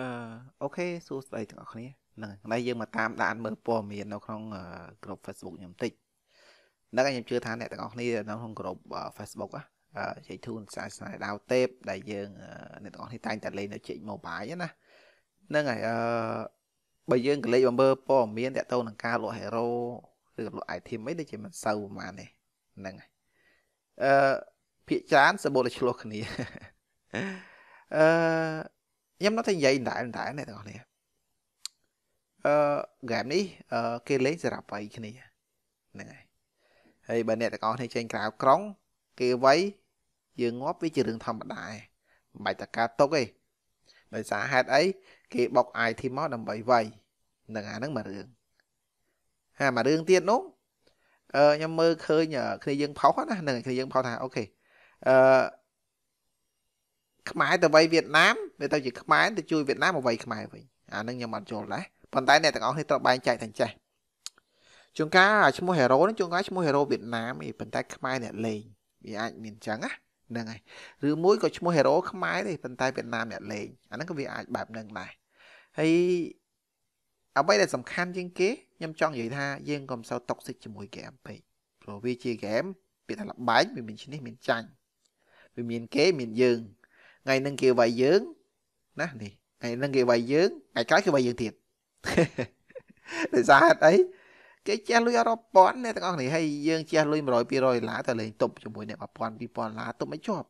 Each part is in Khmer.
អឺអូខេសួស្តីទាំងអស់គ្នាហ្នឹងថ្ងៃយើងមកតាមដានមើលព័ត៌មាននៅក្នុងក្រុម Facebook ខ្ញុំតិចហ្នឹងខ្ញុំជឿថាអ្នកទាំងអស់គ្នា នៅក្នុងក្រុម Facebook ណាជែកធូនសាស្នាដៅទេពដែលយើងអ្នកទាំងអស់គ្នាតែងតែលេងនៅជែក mobile ណាហ្នឹងហើយអឺបើយើងក៏លេខបំមើព័ត៌មានតកតទៅនឹងការលក់ hero ឬលក់ item អីដូចជាមិនសូវប្រហែលនេះហ្នឹងហើយអឺភាកច្រើនសម្បូរតែឆ្លោះគ្នាអឺខ្ញុំនៅតែនិយាយដែរដែរអ្នកទាំងអស់គ្នាអឺហ្គេមនេះអឺគេលេងសម្រាប់វ័យគ្នាហ្នឹងហើយហើយបើអ្នកទាំងអស់គ្នាចេញក្រៅក្រុងគេវ័យយើងងាប់វាជារឿងធម្មតាឯងមិនបាច់តកាຕົកទេដោយសារហេតុអីគេបុក IT មកដើម្បីវ័យនឹងអាហ្នឹងមួយរឿងហើយមួយរឿងទៀតនោះអឺខ្ញុំមើលឃើញគ្នាយើងផុសណានឹងគ្នាយើងផុសថាអូខេអឺខ្មែរទៅវ័យវៀតណាមវាទៅជាខ្មែរទៅជួយវៀតណាមមកវាយខ្មែរវិញអានឹងខ្ញុំអត់យល់ដែរប៉ុន្តែអ្នកទាំងអស់នេះត្រូវបែងចែកទាំងចេះជួនកាលឈ្មោះហេរ៉ូនឹងជួនកាលឈ្មោះហេរ៉ូវៀតណាមឯប៉ុន្តែខ្មែរអ្នកលេងវាអាចមានចឹងណាហ្នឹងហើយឬមួយក៏ឈ្មោះហេរ៉ូខ្មែរទេប៉ុន្តែវៀតណាមអ្នកលេងអាហ្នឹងក៏វាអាចបែបហ្នឹងដែរហើយអ្វីដែលសំខាន់ជាងគេខ្ញុំចង់និយាយថាយើងកុំសូវតុកស៊ីកជាមួយហ្គេមពេកព្រោះវាជាហ្គេមពាក្យថាលបែងវាមានឈ្នះមានចាញ់វាមានគេមានយើងថ្ងៃនឹងគេវាយយើងណានេះថ្ងៃហ្នឹងគេវាយយើងថ្ងៃក្រោយគេវាយយើងទៀតដោយសារហេតុអីគេជះលុយអស់រាប់ពាន់អ្នកទាំងអស់គ្នាហើយយើងជះលុយ100 200ដុល្លារទៅលេងទប់ជាមួយអ្នក1000 2000ដុល្លារទប់មិនជាប់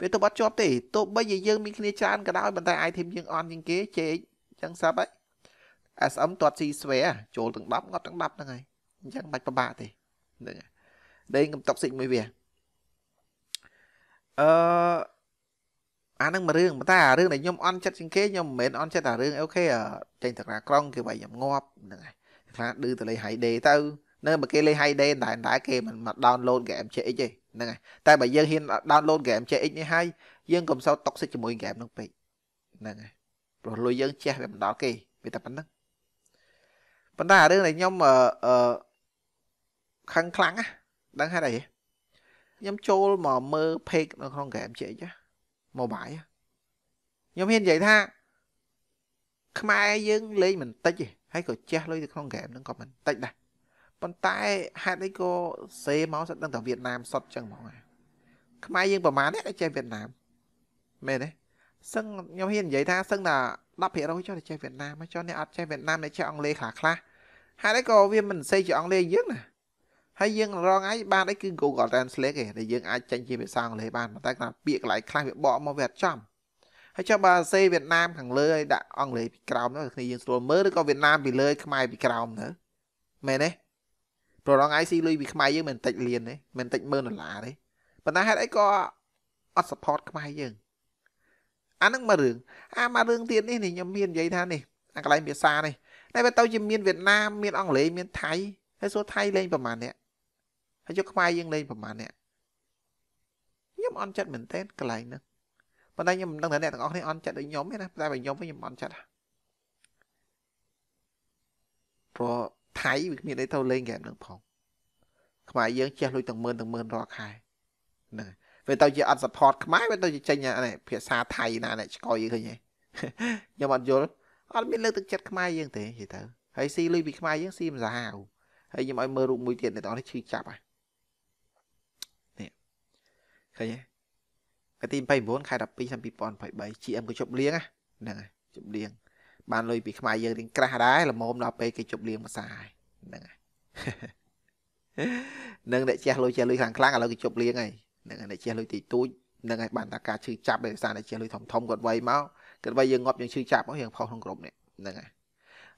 វាទប់អត់ជាប់ទេទោះបីជាយើងមានគ្នាច្រើនក៏ដោយប៉ុន្តែ item យើងអន់ជាងគេជេកចឹងសាប់ហើយ SM ទាត់ស៊ីស្វែចូលទាំង10ងាប់ទាំង10ហ្នឹងហើយអញ្ចឹងបាច់ពិបាកទេហ្នឹងហើយដេញកំតុកសិចមួយវាអឺអានឹងមួយរឿងប៉ុន្តែអារឿងដែលខ្ញុំអន់ចិត្តជាងគេខ្ញុំមិនមែនអន់ចិត្តតែរឿងអូខេចេញតារាក្រុងគេវាយខ្ញុំងាប់ហ្នឹងហើយថាឌឺទៅលេ high day ទៅនៅមកគេលេ high day តែតែគេមិនមក download ហ្គេម MCX ទេហ្នឹងហើយតែបើយើងហ៊ាន download ហ្គេម MCX នេះហើយយើងកុំសោត toxic ជាមួយហ្គេមហ្នឹងពេកហ្នឹងហើយព្រោះលុយយើងជះវាមិនដល់គេវាតែប៉ុណ្្នឹងប៉ុន្តែអារឿងដែលខ្ញុំអឺខឹងខ្លាំងណាដឹងហេតុអីខ្ញុំចូលមកមើល page នៅក្នុងហ្គេម MCX ណា mobile ខ្ញុំហ៊ាននិយាយថាខ្មែរយើងលេងមិនតិចទេហើយក៏ចេះលុយទៅក្នុងហ្គេមហ្នឹងក៏មិនតិចដែរប៉ុន្តែហេតុអីក៏សេមកសិតដឹងតែវៀតណាមសុតចឹងហ្មងខ្មែរយើងប្រហែលនេះដែលចេះវៀតណាមមែនទេសឹងខ្ញុំហ៊ាននិយាយថាសឹងតែ10%ចុះតែចេះវៀតណាមចុះនេះអត់ចេះវៀតណាមតែចេះអង់គ្លេសខ្លះខ្លះហេតុអីក៏វាមិនសេជាអង់គ្លេសយើងណាហើយយើងរងឯងបានអីគឺ Google Translate ឯងដែលយើងអាចចេញជាភាសាអង់គ្លេសបានតែគ្រាន់ពាក្យកន្លែងខ្លះវាបកមកវាអត់ចំហើយចុះបើសេវៀតណាមខាងលើឲ្យដាក់អង់គ្លេសពីក្រោមនោះគ្នាយើងស្រួលមើលឬក៏វៀតណាមពីលើខ្មែរពីក្រោមទៅមែនទេប្រឡង IC លុយពីខ្មែរយើងមិនតិចលានទេមិនតិច10000ដុល្លារទេប៉ុន្តែហេតុអីក៏អត់ support ខ្មែរយើងអានឹងមួយរឿងអាមួយរឿងទៀតនេះខ្ញុំមាននិយាយថានេះអាកន្លែងភាសានេះតែវាទៅ ជាមានវៀតណាមមានអង់គ្លេសមានថៃហើយសួរថៃលេងប្រហែលអ្នកហើយយកខ្មែរយើងលេងប្រហែលអ្នកខ្ញុំអន់ចិត្តមែនតើកន្លែងហ្នឹងប៉ុន្តែខ្ញុំមិនដឹងថាអ្នកទាំងអស់គ្នាអន់ចិត្តដូចខ្ញុំទេណាតែបើខ្ញុំវិញខ្ញុំអន់ចិត្តព្រោះថៃវាគ្មានអីទៅលេងហ្គេមហ្នឹងផងខ្មែរយើងចេះលុយទាំងម៉ឺនទាំងម៉ឺនរាល់ខែហ្នឹងវាទៅជាអត់ support ខ្មែរវាទៅជាចេញភាសាថៃណាអ្នកឆ្កយយើងឃើញទេខ្ញុំអត់យល់អត់មានលើកទឹកចិត្តខ្មែរយើងទេនិយាយទៅហើយស៊ីលុយពីខ្មែរយើងស៊ីមិនសាហាវហើយខ្ញុំឲ្យមើលរូបមួយទៀតអ្នកទាំងអស់នេះឈឺចាប់ហើយឃើញទេថ្ងៃទី29ខែ12ឆ្នាំ2023 GM ក៏ជប់លៀងហ្នឹងហើយជប់លៀងបានលុយពីខ្មែរយើងរៀងក្រាស់ដែរល្មមដល់ពេលគេជប់លៀងភាសាហ្នឹងហើយនឹងអ្នកជះលុយជះលុយខ្លាំងខ្លាំងឥឡូវគេជប់លៀងហើយនឹងអ្នកជះលុយតិចតួចនឹងហើយបានតែការឈឺចាប់ដោយសារអ្នកជះលុយធំធំគាត់វាយមកគាត់វាយយើងងប់យើងឈឺចាប់ហ្នឹងយើងផុសក្នុងក្រុមនេះហ្នឹងហើយ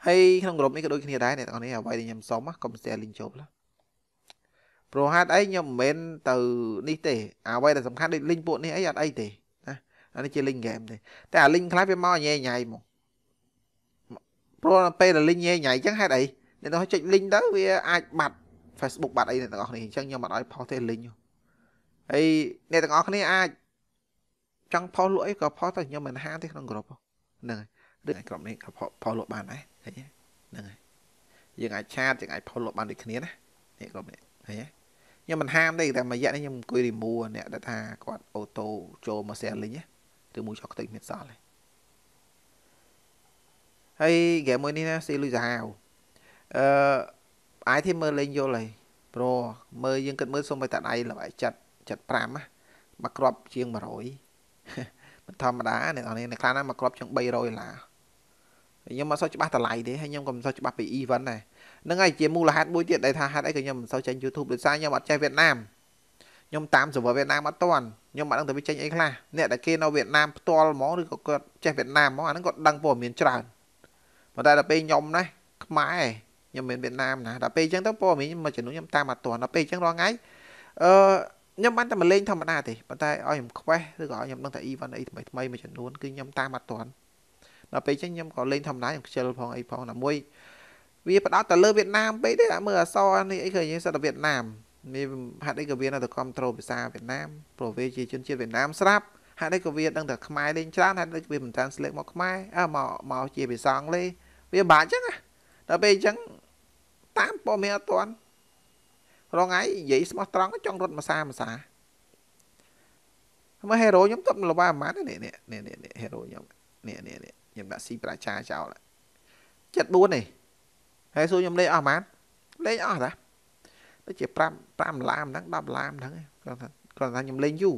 ហើយក្នុងក្រុមនេះក៏ដូចគ្នាដែរអ្នកទាំងនេះអ្វីដែលខ្ញុំសុំកុំស្ទះលីងជប់ឡើយព្រោះហេតុអីខ្ញុំមិនមែនទៅនេះទេអ្វីដែលសំខាន់ដូចលីងពួកនេះអីអត់អីទេណាអានេះជាលីងហ្គេមទេតែអាលីងខ្លះវាមកញ៉ែញ៉ៃមកព្រោះពេលដែលលីងញ៉ែញ៉ៃអញ្ចឹងហេតុអីអ្នកនោះចុចលីងទៅវាអាចបាត់ Facebook បាត់អីអ្នកទាំងអស់គ្នាអញ្ចឹងខ្ញុំអត់ឲ្យផុសទេលីងហើយអ្នកទាំងអស់គ្នាអាចចង់ផុសលក់អីក៏ផុសទៅខ្ញុំមិនហាទេក្នុងក្រុមហ្នឹងហើយឬក្រុមនេះក៏ផុសលក់បានដែរហ្នឹងហើយយើងអាចឆាតយើងអាចផុសលក់បានដូចគ្នាណានេះក្រុមនេះឃើញទេខ្ញុំមិនហាមទេតែមួយរយៈនេះខ្ញុំអង្គុយរីមូអ្នកដែលថាគាត់ អូតូចូលមក selling ឬមួយចុះខ្ទេចមានសល់ហើយ game មួយនេះណាស៊ីលុយសាហាវអឺអាយធីមើលលេងយល់ហើយព្រោះមើលយើងគិតមើលសុំឲ្យតាដៃល្បាយចិត្ត75ណាមកគ្រាប់ជាង100មិនធម្មតាអ្នកនរនេះខ្លះណាមកគ្រាប់ជាង300ដុល្លារខ្ញុំអត់សូវច្បាស់តម្លៃទេហើយខ្ញុំក៏មិនសូវច្បាស់ពី event ដែរហ្នឹងហើយជាមូលហេតុមួយទៀតដែលថាហេតុអីក៏ខ្ញុំមិនសូវចេញ YouTube ដោយសារខ្ញុំអត់ចេះវៀតណាមខ្ញុំតាមសវវៀតណាមអត់តាន់ខ្ញុំមិនដឹងទៅវាចេញអីខ្លះអ្នកដែលគេនៅវៀតណាមផ្ទាល់ហ្មងឬក៏គាត់ចេះវៀតណាមហ្មងអាហ្នឹងគាត់ដឹងព័ត៌មានច្រើនប៉ុន្តែដល់ពេលខ្ញុំណាខ្មែរខ្ញុំមិនវៀតណាមណាដល់ពេលអញ្ចឹងទៅព័ត៌មានមួយចំនួនខ្ញុំតាមអត់តាន់ដល់ពេលអញ្ចឹងរាល់ថ្ងៃអឺខ្ញុំបានតែមកលេងធម្មតាទេប៉ុន្តែឲ្យខ្ញុំខ្វេះឬក៏ឲ្យខ្ញុំដឹងតែ event អីថ្មីថ្មីមួយចំនួនគឺខ្ញុំតាមអត់តាន់ដល់ពេលអញ្ចឹងខ្ញុំក៏លេងធម្មតាខ្ញុំខ្ជិលផងអីផងណាមួយវាផ្ដោតតែលើវៀតណាមពេកទេអាមើលអសនេះអីឃើញសិតតែវៀតណាមនេះហាក់អីក៏វានៅតែគ្រប់ត្រូលភាសាវៀតណាមព្រោះវាជាជនជាតិវៀតណាមស្រាប់ ហាក់អីក៏វាដឹងតែខ្មែរលេងច្រើនហាក់ដូចវាមិនតាមស្លេកមកខ្មែរអើមកមកជាភាសាអង់គ្លេសវាបាក់ចឹងណាដល់ពេលអញ្ចឹងតាមព័ត៌មានអត់តាន់រងឯងនិយាយស្មោះត្រង់ចង់រត់មួយសាមួយសាមើលហេរ៉ូខ្ញុំតបលបាប្រហែលនេះនេះនេះហេរ៉ូខ្ញុំនេះនេះខ្ញុំដាក់ស៊ីប្រជាចោល74នេះហើយសួរខ្ញុំលេងអស់បានលេងអស់តាដូចជា5 5ឡាមហ្នឹង10ឡាមហ្នឹងគាត់ថាគាត់ថាខ្ញុំលេងយូរ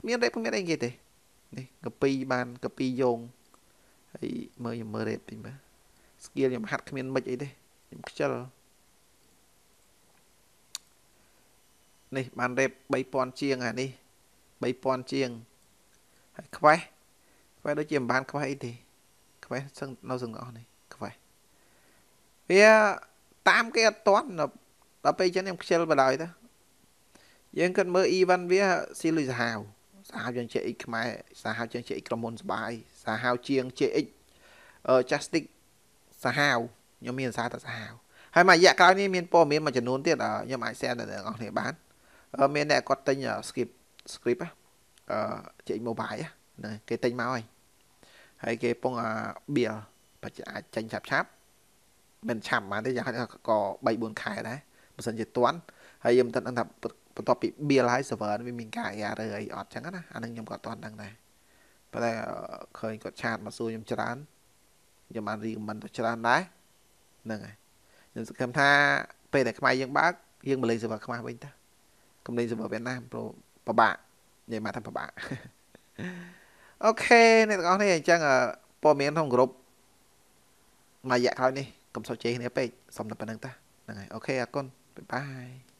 គ្មានរ៉េបគ្មានអីគេទេនេះកពីបានកពីយងហើយមើលខ្ញុំមើលរ៉េបតិចមើល skill ខ្ញុំហាត់គ្មានមិនអីទេខ្ញុំខ្ជិលនេះបានរ៉េប3000ជាងអានេះ3000ជាងហើយខ្វេះខ្វេះដូចជាមិនបានខ្វេះអីទេខ្វេះសឹងនៅសឹងអស់នេះវាតាមគេអត់តាន់ដល់ពេលអញ្ចឹងខ្ញុំខ្ជិលបណ្ដោយទៅយើងគិតមើលអ៊ីវ៉ាន់វាស៊ីលុយសាហាវសាហាវជាង JX ខ្មែរសាហាវជាង JX ក្រមុនសបាយសាហាវជាង JX អឺ Justice សាហាវខ្ញុំមានសារតែសាហាវហើយមួយរយៈក្រោយនេះមានព័ត៌មានមួយចំនួនទៀតខ្ញុំអាច share ទៅអ្នកនរគ្នាបាន មានអ្នកគាត់ទិញ script script ហ៎អឺ JX Mobile ហ្នឹងគេទិញមកហើយហើយគេពងអា bill បើអាចចាញ់ឆាប់ឆាប់មិនឆាប់ប៉ុន្មានទេយ៉ាងហោចណាស់ក៏3 4ខែ ដែរបើសិនជាទាន់ហើយខ្ញុំមិនដឹងថាបន្ទាប់ពី bill ហើយ server វាមានការ error ឬអីអត់ចឹងណាអានឹងខ្ញុំក៏អត់ទាន់ដឹងដែរប៉ុន្តែឃើញគាត់ឆាតមកសួរខ្ញុំច្រើនខ្ញុំបាន recommend ទៅច្រើនដែរហ្នឹងហើយខ្ញុំសង្ឃឹមថា ពេលដែលខ្មែរយើងបើកយើងមកលេង server ខ្មែរវិញតើកុំលេង server វៀតណាមព្រោះពិបាកនិយាយមកថាពិបាកអូខេអ្នកទាំងអស់នេះអញ្ចឹងព័ត៌មានក្នុងក្រុមមួយរយៈក្រោយនេះកុំសោកជេរគ្នាពេកសុំតែប៉ុណ្្នឹងតាហ្នឹងហើយអូខេអរគុណបាយបាយ